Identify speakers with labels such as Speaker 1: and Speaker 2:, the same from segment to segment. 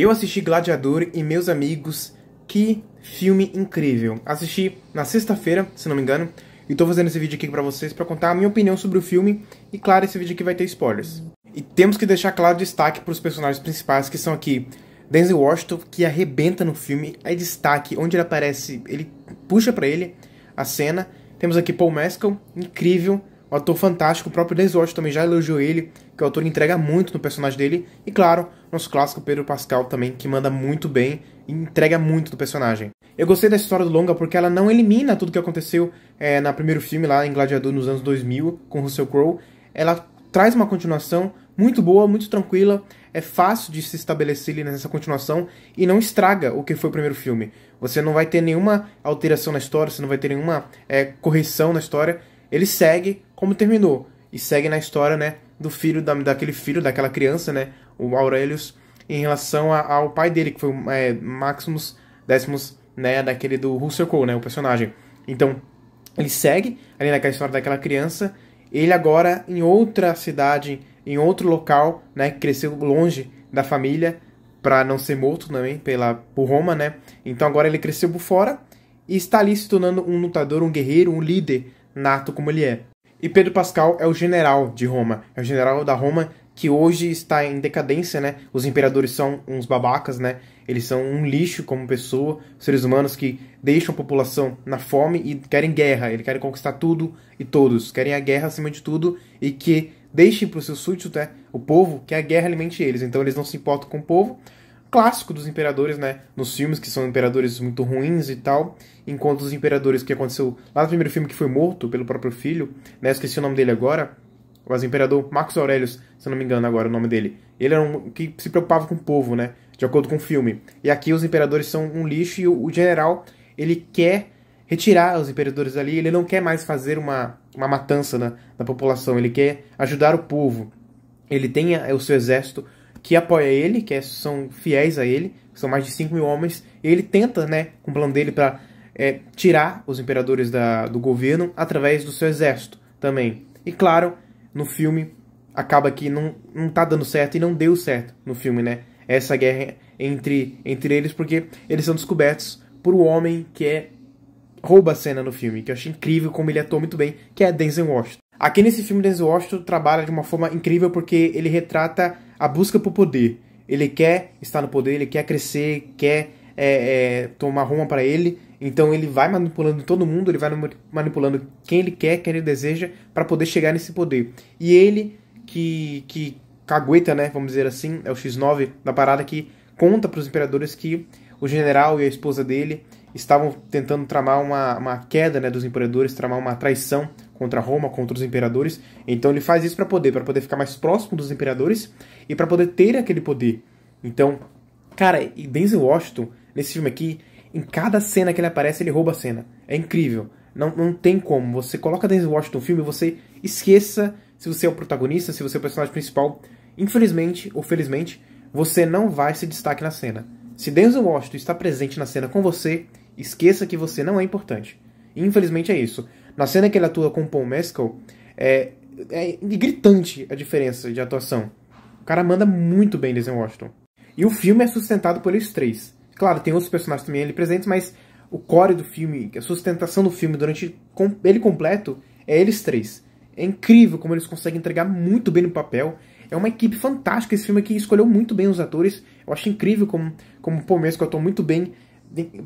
Speaker 1: Eu assisti Gladiador e meus amigos, que filme incrível. Assisti na sexta-feira, se não me engano, e tô fazendo esse vídeo aqui para vocês para contar a minha opinião sobre o filme, e claro, esse vídeo aqui vai ter spoilers. E temos que deixar claro o destaque para os personagens principais, que são aqui Denzel Washington, que arrebenta no filme, é destaque, onde ele aparece, ele puxa para ele a cena. Temos aqui Paul Mescal, incrível, o ator fantástico, o próprio Denzel também já elogiou ele, que o autor entrega muito no personagem dele. E claro, nosso clássico Pedro Pascal também, que manda muito bem e entrega muito do personagem. Eu gostei da história do longa porque ela não elimina tudo que aconteceu é, na primeiro filme lá em Gladiador nos anos 2000 com Russell Crowe. Ela traz uma continuação muito boa, muito tranquila, é fácil de se estabelecer nessa continuação e não estraga o que foi o primeiro filme. Você não vai ter nenhuma alteração na história, você não vai ter nenhuma é, correção na história ele segue como terminou. E segue na história, né, do filho, da, daquele filho, daquela criança, né, o Aurelius, em relação a, ao pai dele, que foi é, Maximus Décimos, né, daquele do Russell Cole, né, o personagem. Então, ele segue ali naquela história daquela criança, ele agora em outra cidade, em outro local, né, cresceu longe da família, para não ser morto também pela por Roma, né? Então agora ele cresceu por fora e está ali se tornando um lutador, um guerreiro, um líder nato como ele é. E Pedro Pascal é o general de Roma, é o general da Roma que hoje está em decadência, né? Os imperadores são uns babacas, né? Eles são um lixo como pessoa, seres humanos que deixam a população na fome e querem guerra, eles querem conquistar tudo e todos, querem a guerra acima de tudo e que deixem para o seu súdito, né, o povo, que a guerra alimente eles. Então eles não se importam com o povo, clássico dos imperadores, né? Nos filmes que são imperadores muito ruins e tal, enquanto os imperadores que aconteceu lá no primeiro filme que foi morto pelo próprio filho, né? Esqueci o nome dele agora. Mas o imperador Marcos Aurelius se eu não me engano agora o nome dele. Ele era um que se preocupava com o povo, né? De acordo com o filme. E aqui os imperadores são um lixo e o, o general, ele quer retirar os imperadores ali, ele não quer mais fazer uma, uma matança na, né, na população, ele quer ajudar o povo. Ele tem é, o seu exército que apoia ele, que é, são fiéis a ele, são mais de 5 mil homens, e ele tenta, né, com o plano dele para é, tirar os imperadores da, do governo através do seu exército também. E claro, no filme acaba que não, não tá dando certo e não deu certo no filme, né? Essa guerra entre, entre eles, porque eles são descobertos por um homem que é rouba a cena no filme, que eu achei incrível como ele atua muito bem, que é Denzel Washington. Aqui nesse filme, Denzel Washington trabalha de uma forma incrível porque ele retrata a busca por poder. Ele quer estar no poder, ele quer crescer, quer é, é, tomar rumo para ele. Então ele vai manipulando todo mundo, ele vai manipulando quem ele quer, quem ele deseja, para poder chegar nesse poder. E ele, que, que cagueta, né, vamos dizer assim, é o X9 da parada, que conta para os imperadores que o general e a esposa dele estavam tentando tramar uma, uma queda né, dos imperadores, tramar uma traição contra Roma, contra os imperadores. Então ele faz isso para poder, para poder ficar mais próximo dos imperadores e para poder ter aquele poder. Então, cara, e Denzel Washington nesse filme aqui, em cada cena que ele aparece, ele rouba a cena. É incrível. Não, não tem como. Você coloca Denzel Washington no filme e você esqueça se você é o protagonista, se você é o personagem principal. Infelizmente, ou felizmente, você não vai se destaque na cena. Se Denzel Washington está presente na cena com você, esqueça que você não é importante. Infelizmente é isso. Na cena que ele atua com Paul Mescal, é, é gritante a diferença de atuação. O cara manda muito bem Denzel Washington. E o filme é sustentado por eles três. Claro, tem outros personagens também ali presentes, mas o core do filme, a sustentação do filme durante ele completo, é eles três. É incrível como eles conseguem entregar muito bem no papel. É uma equipe fantástica esse filme aqui, escolheu muito bem os atores. Eu acho incrível como, como o Paul Mescal atuou muito bem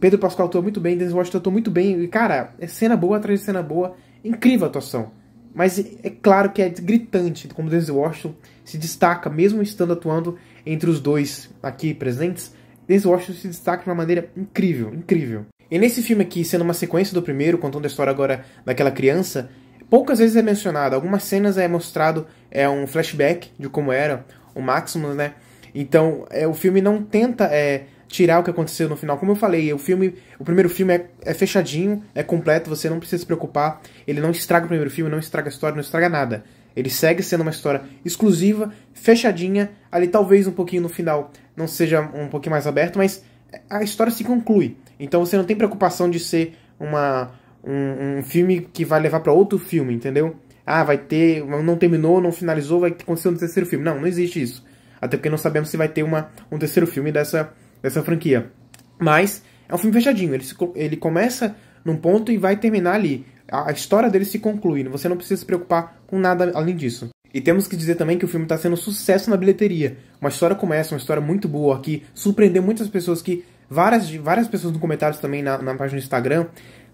Speaker 1: Pedro Pascal atuou muito bem, Denzel Washington atuou muito bem. E, cara, é cena boa atrás de cena boa. Incrível a atuação. Mas é claro que é gritante como Denzel Washington se destaca, mesmo estando atuando entre os dois aqui presentes. Denzel Washington se destaca de uma maneira incrível, incrível. E nesse filme aqui, sendo uma sequência do primeiro, contando a história agora daquela criança, poucas vezes é mencionado. Algumas cenas é mostrado é um flashback de como era o Maximus, né? Então, é, o filme não tenta é, tirar o que aconteceu no final. Como eu falei, o filme, o primeiro filme é, é, fechadinho, é completo, você não precisa se preocupar. Ele não estraga o primeiro filme, não estraga a história, não estraga nada. Ele segue sendo uma história exclusiva, fechadinha, ali talvez um pouquinho no final não seja um pouquinho mais aberto, mas a história se conclui. Então você não tem preocupação de ser uma um, um filme que vai levar para outro filme, entendeu? Ah, vai ter, não terminou, não finalizou, vai acontecer um terceiro filme. Não, não existe isso. Até porque não sabemos se vai ter uma, um terceiro filme dessa dessa franquia. Mas é um filme fechadinho. Ele, se, ele começa num ponto e vai terminar ali. A, a história dele se conclui. Você não precisa se preocupar com nada além disso. E temos que dizer também que o filme está sendo um sucesso na bilheteria. Uma história começa, uma história muito boa, que surpreendeu muitas pessoas que. Várias, várias pessoas nos comentários também na, na página do Instagram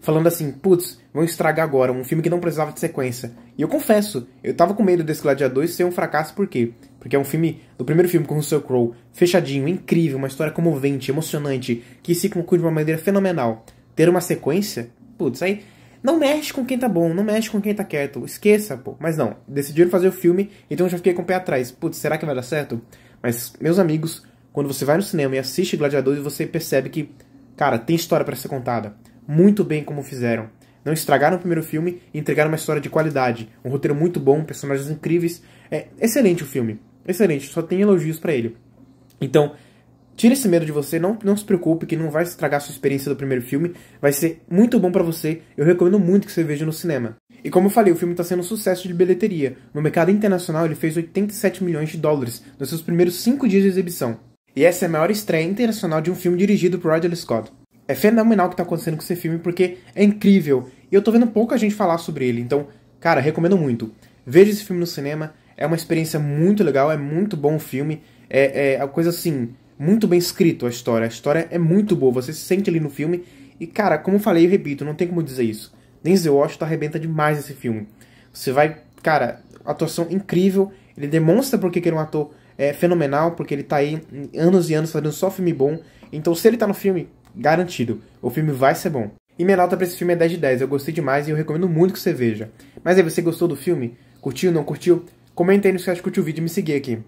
Speaker 1: falando assim, putz, vão estragar agora, um filme que não precisava de sequência. E eu confesso, eu tava com medo desse Gladiador ser um fracasso, por quê? Porque é um filme, do primeiro filme com o Russell Crowe, fechadinho, incrível, uma história comovente, emocionante, que se conclui de uma maneira fenomenal. Ter uma sequência, putz, aí não mexe com quem tá bom, não mexe com quem tá quieto, esqueça, pô. Mas não, decidiram fazer o filme, então eu já fiquei com o pé atrás. Putz, será que vai dar certo? Mas, meus amigos, quando você vai no cinema e assiste Gladiadores, você percebe que, cara, tem história para ser contada. Muito bem como fizeram. Não estragaram o primeiro filme e entregaram uma história de qualidade. Um roteiro muito bom, personagens incríveis. É excelente o filme. Excelente, só tem elogios para ele. Então, tira esse medo de você, não, não se preocupe que não vai estragar a sua experiência do primeiro filme, vai ser muito bom para você, eu recomendo muito que você veja no cinema. E como eu falei, o filme está sendo um sucesso de bilheteria. No mercado internacional, ele fez 87 milhões de dólares nos seus primeiros 5 dias de exibição. E essa é a maior estreia internacional de um filme dirigido por Ridley Scott. É fenomenal o que está acontecendo com esse filme porque é incrível. E eu tô vendo pouca gente falar sobre ele, então, cara, recomendo muito. Veja esse filme no cinema, é uma experiência muito legal, é muito bom o filme. É, é a coisa assim, muito bem escrito a história. A história é muito boa, você se sente ali no filme. E cara, como eu falei e repito, não tem como dizer isso. Denzel Washington arrebenta demais esse filme. Você vai, cara, atuação é incrível. Ele demonstra porque que ele é um ator é, fenomenal, porque ele tá aí anos e anos fazendo só filme bom. Então, se ele tá no filme, garantido, o filme vai ser bom. E minha nota pra esse filme é 10 de 10. Eu gostei demais e eu recomendo muito que você veja. Mas aí, você gostou do filme? Curtiu, não curtiu? Comenta aí no que você que o vídeo me seguir aqui.